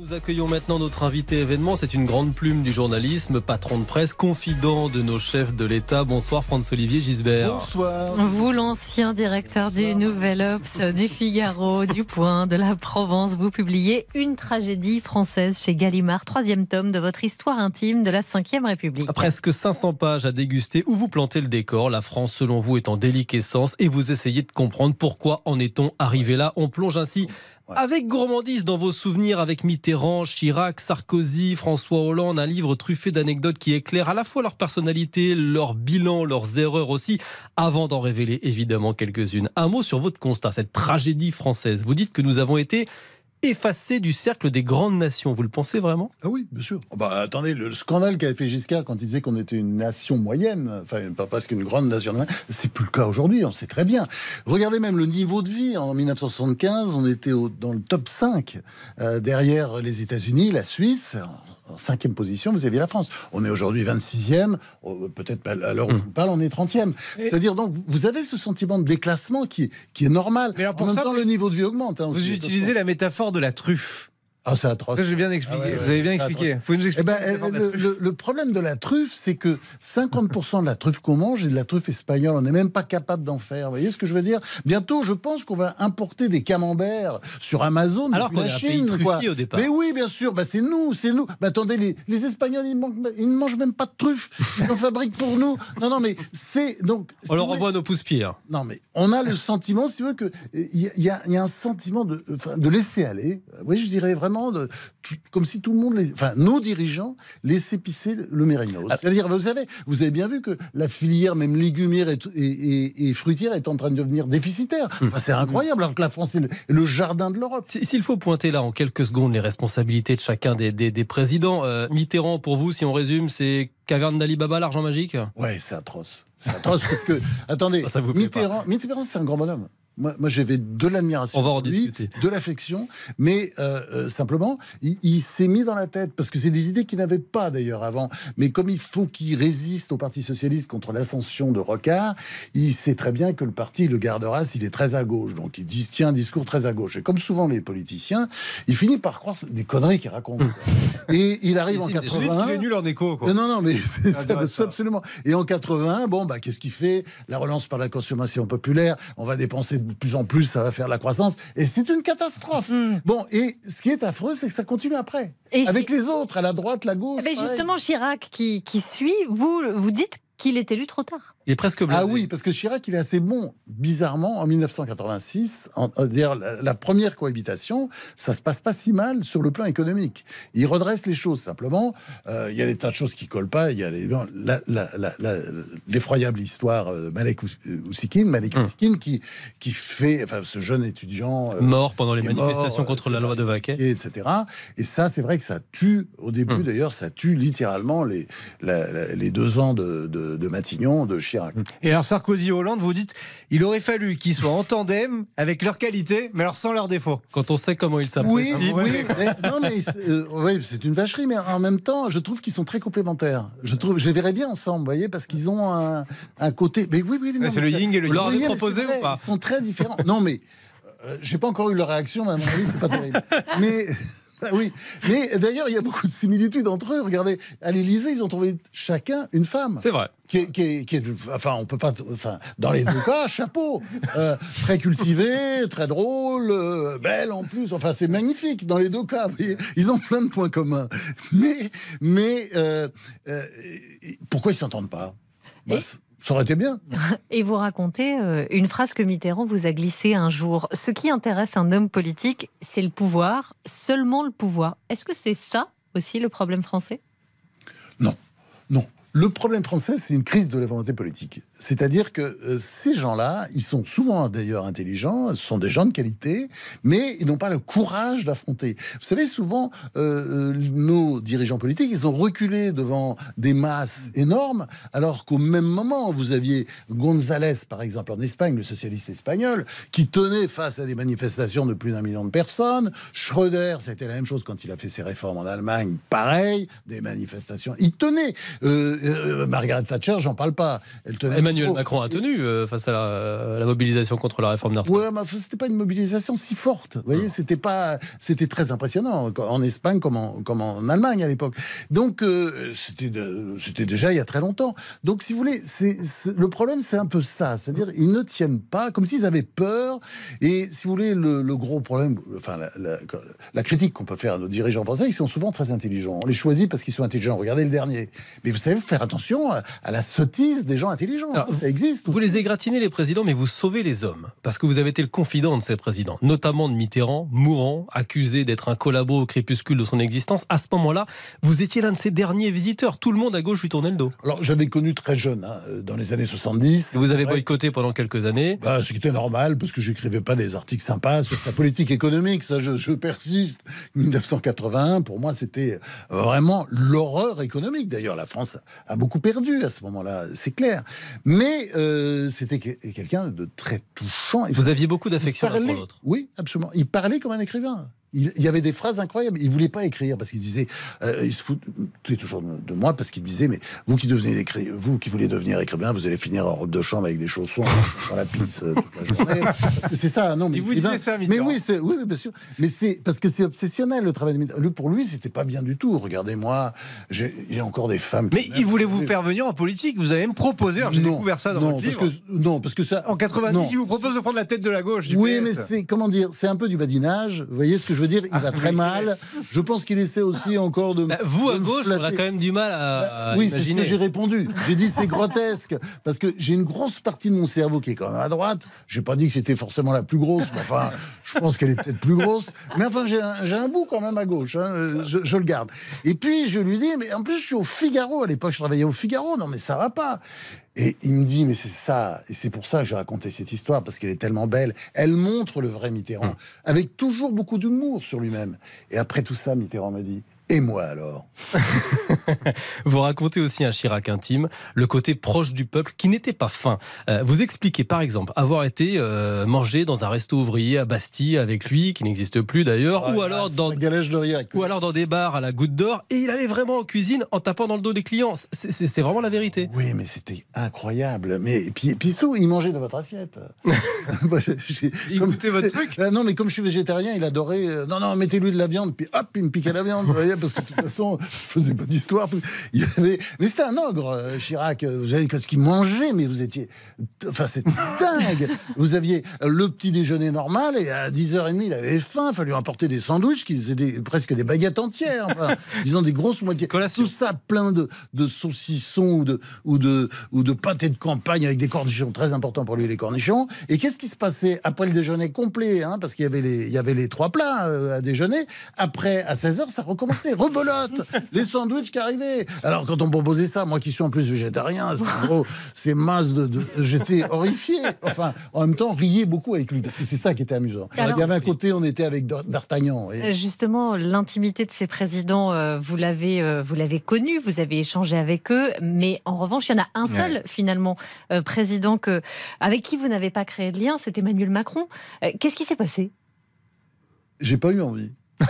Nous accueillons maintenant notre invité événement. C'est une grande plume du journalisme, patron de presse, confident de nos chefs de l'État. Bonsoir, Franz-Olivier Gisbert. Bonsoir. Vous, l'ancien directeur du Nouvel Ops, euh, du Figaro, du Point, de la Provence, vous publiez Une tragédie française chez Gallimard, troisième tome de votre histoire intime de la Ve République. Presque 500 pages à déguster où vous plantez le décor. La France, selon vous, est en déliquescence et vous essayez de comprendre pourquoi en est-on arrivé là. On plonge ainsi avec gourmandise dans vos souvenirs avec Mitterrand, Chirac, Sarkozy, François Hollande, un livre truffé d'anecdotes qui éclairent à la fois leur personnalité, leur bilan, leurs erreurs aussi, avant d'en révéler évidemment quelques-unes. Un mot sur votre constat, cette tragédie française. Vous dites que nous avons été effacé du cercle des grandes nations. Vous le pensez vraiment Ah oui, bien sûr. Bah, attendez, le scandale qu'avait fait Giscard quand il disait qu'on était une nation moyenne, enfin, pas parce qu'une grande nation c'est plus le cas aujourd'hui, on sait très bien. Regardez même le niveau de vie. En 1975, on était dans le top 5, euh, derrière les États-Unis, la Suisse en cinquième position vous avez la France. On est aujourd'hui 26e, peut-être à l'heure où on parle, on est 30e. C'est-à-dire donc, vous avez ce sentiment de déclassement qui, est normal. Mais alors pour en même ça, le niveau de vie augmente. Hein, vous utilisez la métaphore de la truffe. Ah, c'est atroce. j'ai bien expliqué. Ah Vous avez bien expliqué. nous eh ben, le, problème de la truffe, c'est que 50% de la truffe qu'on mange est de la truffe espagnole. On n'est même pas capable d'en faire. Vous voyez ce que je veux dire Bientôt, je pense qu'on va importer des camemberts sur Amazon. Alors qu'on est un Chine, pays quoi. au départ. Mais oui, bien sûr. Bah, c'est nous, c'est nous. Bah, attendez, les, Espagnols, ils, ils, ne mangent même pas de truffe Ils en fabriquent pour nous. Non, non, mais c'est donc. On leur envoie nos pouces pires. Hein. Non, mais on a le sentiment, si tu veux, qu'il il y, a un sentiment de, de laisser aller. Oui, je dirais vraiment comme si tout le monde, enfin nos dirigeants, laissaient pisser le mérinos. Ah. C'est-à-dire, vous savez, vous avez bien vu que la filière, même légumière et, fruitière, est en train de devenir déficitaire. Hmm. c'est incroyable, alors que la France est le, jardin de l'Europe. S'il faut pointer là en quelques secondes les responsabilités de chacun des, présidents, euh, Mitterrand, pour vous, si on résume, c'est caverne d'Alibaba, l'argent magique Ouais, c'est atroce. C'est atroce parce que, attendez, ça, Mitterrand, Mitterrand c'est un grand bonhomme. Moi, j'avais de l'admiration. lui, De l'affection. Mais euh, euh, simplement, il, s'est mis dans la tête, parce que c'est des idées qu'il n'avait pas d'ailleurs avant. Mais comme il faut qu'il résiste au Parti Socialiste contre l'ascension de Rocard, il sait très bien que le parti le gardera s'il est très à gauche. Donc il tient un discours très à gauche. Et comme souvent les politiciens, il finit par croire des conneries qu'il raconte. et il arrive en 80. Il est nul en écho. Quoi. Non, non, mais c'est ah, absolument. Et en 80, bon, bah, qu'est-ce qu'il fait La relance par la consommation populaire. On va dépenser de plus en plus, ça va faire la croissance. Et c'est une catastrophe. Mm. Bon, et ce qui est affreux, c'est que ça continue après. avec les autres, à la droite, la gauche. Mais eh ben, justement, Chirac qui, qui suit, vous, vous dites qu'il est élu trop tard. Il est presque blasé. Ah oui, parce que Chirac, il est assez bon. Bizarrement, en 1986, en euh, la, la, première cohabitation, ça se passe pas si mal sur le plan économique. Il redresse les choses simplement. Euh, il y a des tas de choses qui collent pas. Il y a l'effroyable histoire de euh, Malek Oussikine, Malek hum. qui, qui fait, ce jeune étudiant mort pendant les manifestations contre la loi de Vaquet, etc. Et ça, c'est vrai que ça tue. Au début, hum. d'ailleurs, ça tue littéralement les, les deux ans de de, Matignon, de Chirac. Mm. Et alors Sarkozy et Hollande, vous dites, il aurait fallu qu'ils soient en tandem avec leurs qualités, mais alors sans leurs défauts. Quand on sait comment ils s'apprécient. Oui, ah, oui, eh, euh, c'est une vacherie, mais en même temps, je trouve qu'ils sont très complémentaires. Je trouve, je les verrais bien ensemble, vous voyez, parce qu'ils ont un, un, côté. Mais oui, oui, C'est le ying et le yang. proposé ou pas Ils sont très différents. non, mais euh, j'ai pas encore eu leur réaction, mais à mon avis, c'est pas terrible. Mais ah oui, mais d'ailleurs, il y a beaucoup de similitudes entre eux. Regardez, à l'Élysée, ils ont trouvé chacun une femme. C'est vrai. Qui est, enfin, on peut pas. Enfin, dans les deux cas, chapeau. Euh, très cultivé, très drôle, euh, belle en plus. Enfin, c'est magnifique dans les deux cas. Ils ont plein de points communs. Mais, mais euh, pourquoi ils s'entendent pas bah, ça aurait été bien. Et vous racontez euh, une phrase que Mitterrand vous a glissée un jour. Ce qui intéresse un homme politique, c'est le pouvoir, seulement le pouvoir. Est-ce que c'est ça aussi le problème français Non, non. Le problème français, c'est une crise de la volonté politique. C'est-à-dire que euh, ces gens-là, ils sont souvent d'ailleurs intelligents, ce sont des gens de qualité, mais ils n'ont pas le courage d'affronter. Vous savez, souvent, euh, euh, nos dirigeants politiques, ils ont reculé devant des masses énormes, alors qu'au même moment, vous aviez González, par exemple, en Espagne, le socialiste espagnol, qui tenait face à des manifestations de plus d'un million de personnes. Schröder, c'était la même chose quand il a fait ses réformes en Allemagne, pareil, des manifestations. Il tenait. Euh, Margaret Thatcher, j'en parle pas. Elle Emmanuel Macron a tenu euh, face à la, mobilisation contre la réforme des Ouais, c'était pas une mobilisation si forte. Vous voyez, c'était pas, c'était très impressionnant en Espagne comme en, en Allemagne à l'époque. Donc euh, c'était, c'était déjà il y a très longtemps. Donc si vous voulez, c'est, le problème, c'est un peu ça, c'est-à-dire ils ne tiennent pas, comme s'ils avaient peur. Et si vous voulez, le, gros problème, enfin la, critique qu'on peut faire à nos dirigeants français, ils sont souvent très intelligents. On les choisit parce qu'ils sont intelligents. Regardez le dernier. Mais vous savez, faire attention euh, à la sottise des gens intelligents. ça existe. Vous les égratignez, les présidents, mais vous sauvez les hommes. Parce que vous avez été le confident de ces présidents, notamment de Mitterrand, mourant, accusé d'être un collabo au crépuscule de son existence. À ce moment-là, vous étiez l'un de ces derniers visiteurs. Tout le monde à gauche lui tournait le dos. Alors, j'avais connu très jeune, hein, euh, dans les années 70. Vous avez boycotté pendant quelques années. Bah, ce qui était normal, parce que j'écrivais pas des articles sympas sur sa politique économique. Ça, je, je persiste. 1981, pour moi, c'était euh, vraiment l'horreur économique. D'ailleurs, la France a beaucoup perdu à ce moment-là, c'est clair. Mais euh, c'était quelqu'un de très touchant. Vous aviez beaucoup d'affection pour l'autre. Oui, absolument. Il parlait comme un écrivain. Il, y avait des phrases incroyables. Il voulait pas écrire parce qu'il disait, euh, il se foutait toujours de, moi parce qu'il disait, mais vous qui devenez vous qui voulez devenir écrivain, vous allez finir en robe de chambre avec des chaussons dans la pisse euh, toute la journée. c'est ça, non mais. Il vous eh ben, disait ça, Mais oui, oui, bien sûr. Mais c'est parce que c'est obsessionnel le travail de Mitterrand. pour lui, c'était pas bien du tout. Regardez-moi, j'ai, encore des femmes. Mais il voulait vous faire venir en politique. Vous avez même proposé. j'ai découvert ça dans non, parce Que, non, parce que ça. En 90, il vous propose de prendre la tête de la gauche. oui, mais c'est comment dire, c'est un peu du badinage. Vous voyez ce que je veux dire, il ah, va très mal. Je pense qu'il essaie aussi encore de. Bah, vous, à gauche, on a quand même du mal à. Bah, oui, c'est ce que j'ai répondu. J'ai dit c'est grotesque. Parce que j'ai une grosse partie de mon cerveau qui est quand même à droite. J'ai pas dit que c'était forcément la plus grosse, enfin, je pense qu'elle est peut-être plus grosse. Mais enfin, j'ai un, bout quand même à gauche. Hein. Euh, je, le garde. Et puis, je lui dis, mais en plus, je suis au Figaro à l'époque, je travaillais au Figaro. Non, mais ça va pas. Et il me dit, mais c'est ça, et c'est pour ça que j'ai raconté cette histoire, parce qu'elle est tellement belle. Elle montre le vrai Mitterrand, hum. avec toujours beaucoup d'humour sur lui-même. Et après tout ça, Mitterrand me dit, et moi alors Vous racontez aussi un Chirac intime, le côté proche du peuple qui n'était pas fin. Euh, vous expliquez par exemple avoir été euh, mangé dans un resto ouvrier à Bastille avec lui, qui n'existe plus d'ailleurs, ah, ou, alors dans, de Riac, ou alors dans des bars à la goutte d'or, et il allait vraiment en cuisine en tapant dans le dos des clients. C'est vraiment la vérité. Oui, mais c'était incroyable. Mais et puis, il mangeait de votre assiette. il goûtait votre truc. Euh, non, mais comme je suis végétarien, il adorait. non, non, mettez-lui de la viande, puis hop, il me piquait la viande parce que de toute façon, je faisais pas d'histoire. Mais c'était un ogre, euh, Chirac. Vous savez ce qu'il mangeait, mais vous étiez. Enfin, c'est dingue. Vous aviez le petit déjeuner normal et à 10h30, il avait faim. Il fallait lui apporter des sandwichs, qui étaient presque des baguettes entières. Enfin, disons des grosses moitiés. Tout ça plein de, de saucissons ou de, ou, de, ou de pâtés de campagne avec des cornichons. Très important pour lui, les cornichons. Et qu'est-ce qui se passait après le déjeuner complet hein Parce qu'il y, avait les, il y avait les trois plats euh, à déjeuner. Après, à 16h, ça recommençait. Les sandwichs qui arrivaient Alors, quand on proposait ça, moi qui suis en plus végétarien, c'est masse de. J'étais horrifié. Enfin, en même temps, riait beaucoup avec lui, parce que c'est ça qui était amusant. Il y avait un côté, on était avec D'Artagnan. Euh, justement, l'intimité de ces présidents, euh, vous l'avez euh, vous l'avez connu, vous avez échangé avec eux, mais en revanche, il y en a un seul, finalement, président que, avec qui vous n'avez pas créé de lien, c'est Emmanuel Macron. Qu'est-ce qui s'est passé J'ai pas eu envie.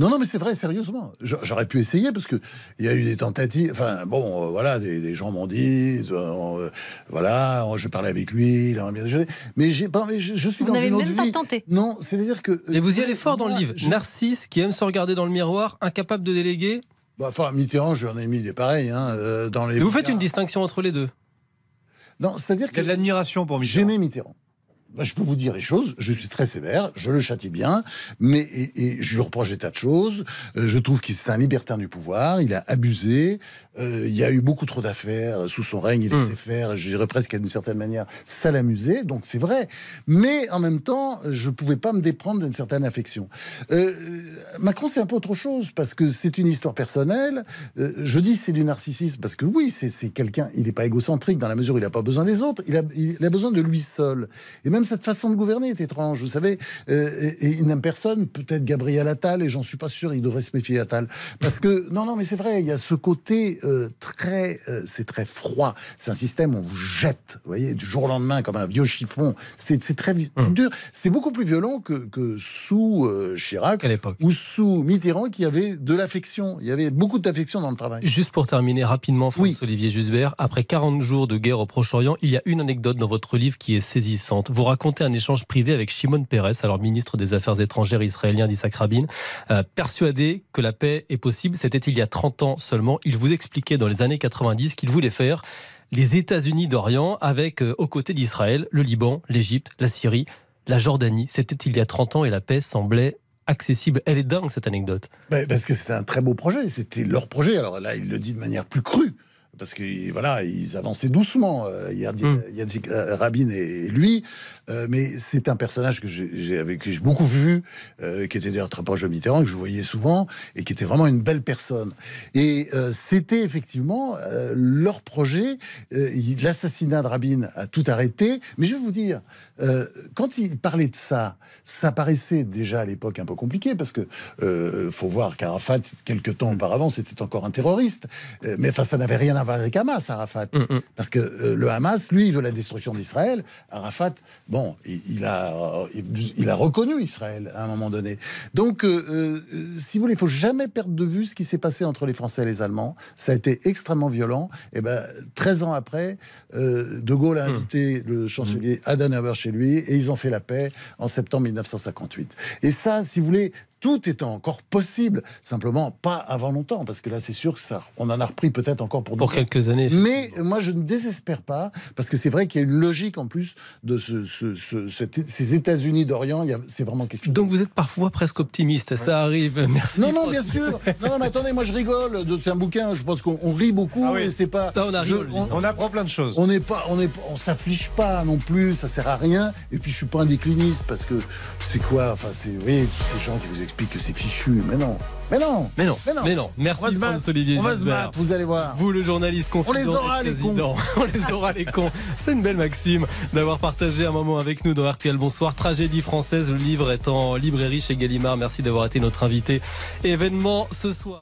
Non, non, mais c'est vrai, sérieusement. J'aurais pu essayer parce que il y a eu des tentatives. Enfin, bon, euh, voilà, des, gens m'ont dit, euh, euh, voilà, oh, je parlais avec lui, il a bien déjeuné. Mais, j'ai, je, suis dans une autre même Pas tenté. Non, c'est-à-dire que. Mais vous y allez fort dans le livre. Narcisse qui aime se regarder dans le miroir, incapable de déléguer. Bah, enfin, Mitterrand, j'en ai mis des pareils. Hein, dans les vous faites une distinction entre les deux Non, c'est-à-dire que. Il y a de l'admiration pour Mitterrand. J'aimais Mitterrand. Bah, je peux vous dire les choses, je suis très sévère, je le châtie bien, mais je lui reproche des tas de choses. Euh, je trouve qu'il c'est un libertin du pouvoir, il a abusé, euh, il y a eu beaucoup trop d'affaires sous son règne, il a mmh. laissait faire, je dirais presque d'une certaine manière, ça l'amusait, donc c'est vrai. Mais en même temps, je ne pouvais pas me déprendre d'une certaine affection. Euh, Macron, c'est un peu autre chose, parce que c'est une histoire personnelle. je dis c'est du narcissisme, parce que oui, c'est quelqu'un, il n'est pas égocentrique dans la mesure où il n'a pas besoin des autres, il a, il a besoin de lui seul. Et même cette façon de gouverner est étrange, vous savez. Euh, et, il n'aime personne, peut-être Gabriel Attal, et j'en suis pas sûr, il devrait se méfier Attal. Parce que, non, non, mais c'est vrai, il y a ce côté euh, très. Euh, c'est très froid. C'est un système où on vous jette, vous voyez, du jour au lendemain, comme un vieux chiffon. C'est très hum. dur. C'est beaucoup plus violent que, sous Chirac ou sous Mitterrand, qui avait de l'affection. Il y avait beaucoup d'affection dans le travail. Juste pour terminer rapidement, François-Olivier Jusbert, après 40 jours de guerre au Proche-Orient, il y a une anecdote dans votre livre qui est saisissante. Vous Raconter un échange privé avec Shimon Peres, alors ministre des Affaires étrangères israélien d'Isaac Rabin, euh, persuadé que la paix est possible. C'était il y a 30 ans seulement. Il vous expliquait dans les années 90 qu'il voulait faire les États-Unis d'Orient avec, euh, aux côtés d'Israël, le Liban, l'Égypte, la Syrie, la Jordanie. C'était il y a 30 ans et la paix semblait accessible. Elle est dingue cette anecdote. Ben, parce que c'était un très beau projet, c'était leur projet. Alors là, il le dit de manière plus crue parce que voilà, ils avançaient doucement. Euh, Yadzik hmm. euh, Rabin et lui, euh, mais c'est un personnage que j'ai j'ai beaucoup vu, qui était d'ailleurs très proche de Mitterrand, que je voyais souvent et qui était vraiment une belle personne. Et c'était effectivement leur projet. L'assassinat de Rabin a tout arrêté, mais je vais vous dire, quand il parlait de ça, ça paraissait déjà à l'époque un peu compliqué parce que faut voir qu'Arafat, quelques temps auparavant, c'était encore un terroriste, mais enfin ça n'avait rien à voir avec Hamas, Arafat. Parce que euh, le Hamas, lui, il veut la destruction d'Israël. Arafat, bon, il, a, euh, il, a reconnu Israël à un moment donné. Donc, euh, si vous voulez, il ne faut jamais perdre de vue ce qui s'est passé entre les Français et les Allemands. Ça a été extrêmement violent. Et eh ben, 13 ans après, De Gaulle a mm. invité le chancelier mm. Adenauer chez lui et ils ont fait la paix en septembre 1958. Et ça, si vous voulez, tout est encore possible, simplement pas avant longtemps, parce que là, c'est sûr que ça, on en a repris peut-être encore pour, quelques années. Mais moi, je ne désespère pas, parce que c'est vrai qu'il y a une logique en plus de ce, ces États-Unis d'Orient. C'est vraiment quelque chose. Donc vous êtes parfois presque optimiste, ça arrive. Merci. Non, non, bien sûr. Non, mais attendez, moi, je rigole. C'est un bouquin. Je pense qu'on rit beaucoup, ah mais c'est pas. on, apprend plein de choses. On n'est pas, on est, on s'afflige pas non plus. Ça sert à rien. Et puis, je suis pas un décliniste parce que c'est quoi Enfin, c'est oui, ces gens qui vous explique que c'est fichu. Mais non. Mais non. Mais non. Mais non. Merci françois Olivier On va vous allez voir. Vous le journaliste confident. On les aura les cons. On les aura les cons. C'est une belle maxime d'avoir partagé un moment avec nous dans RTL Bonsoir. Tragédie française, le livre est en librairie chez Gallimard. Merci d'avoir été notre invité. Événement ce soir.